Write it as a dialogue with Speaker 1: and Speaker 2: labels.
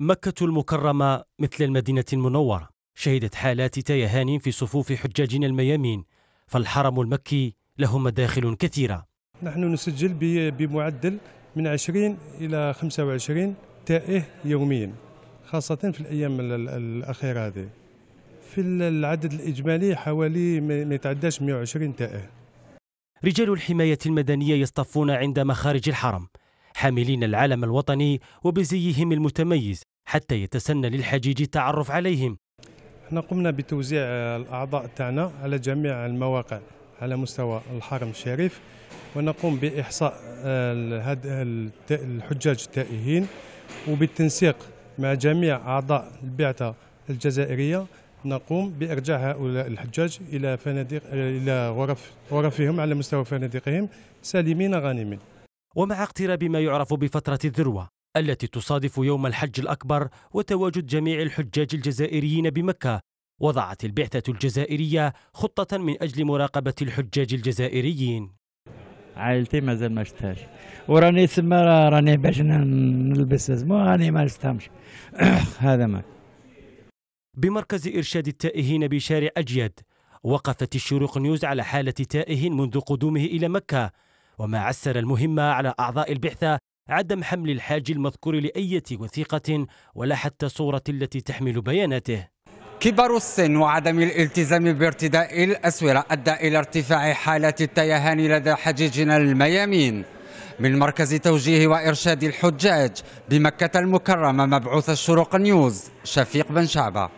Speaker 1: مكة المكرمة مثل المدينة المنورة شهدت حالات تيهان في صفوف حجاجنا الميامين فالحرم المكي له مداخل كثيرة
Speaker 2: نحن نسجل بمعدل من 20 إلى 25 تائه يوميا خاصة في الأيام الأخيرة هذه في العدد الإجمالي حوالي ما يتعداش 120 تائه رجال
Speaker 1: الحماية المدنية يصطفون عند مخارج الحرم حاملين العلم الوطني
Speaker 2: وبزيهم المتميز حتى يتسنى للحجيج التعرف عليهم احنا قمنا بتوزيع الاعضاء تاعنا على جميع المواقع على مستوى الحرم الشريف ونقوم باحصاء الحجاج التائهين وبالتنسيق مع جميع اعضاء البعثه الجزائريه نقوم بارجاع هؤلاء الحجاج الى فنادق الى غرف غرفهم على مستوى فنادقهم سالمين غانمين ومع اقتراب ما يعرف بفترة الذروة التي
Speaker 1: تصادف يوم الحج الأكبر وتواجد جميع الحجاج الجزائريين بمكة وضعت البعثة الجزائرية خطة من أجل مراقبة الحجاج الجزائريين عائلتي مازال ما شفتهاش
Speaker 3: وراني تسمى راني باش نلبس ما راني ما لبستهمش هذا ما
Speaker 1: بمركز إرشاد التائهين بشارع أجياد وقفت الشروق نيوز على حالة تائه منذ قدومه إلى مكة وما عسر المهمة على أعضاء البعثة عدم حمل الحاج المذكور لأية وثيقة ولا حتى صورة التي تحمل بياناته كبر السن
Speaker 4: وعدم الالتزام بارتداء الأسورة أدى إلى ارتفاع حالات التيهان لدى حجيجنا الميامين من مركز توجيه وإرشاد الحجاج بمكة المكرمة مبعوث الشروق نيوز شفيق بن شعبه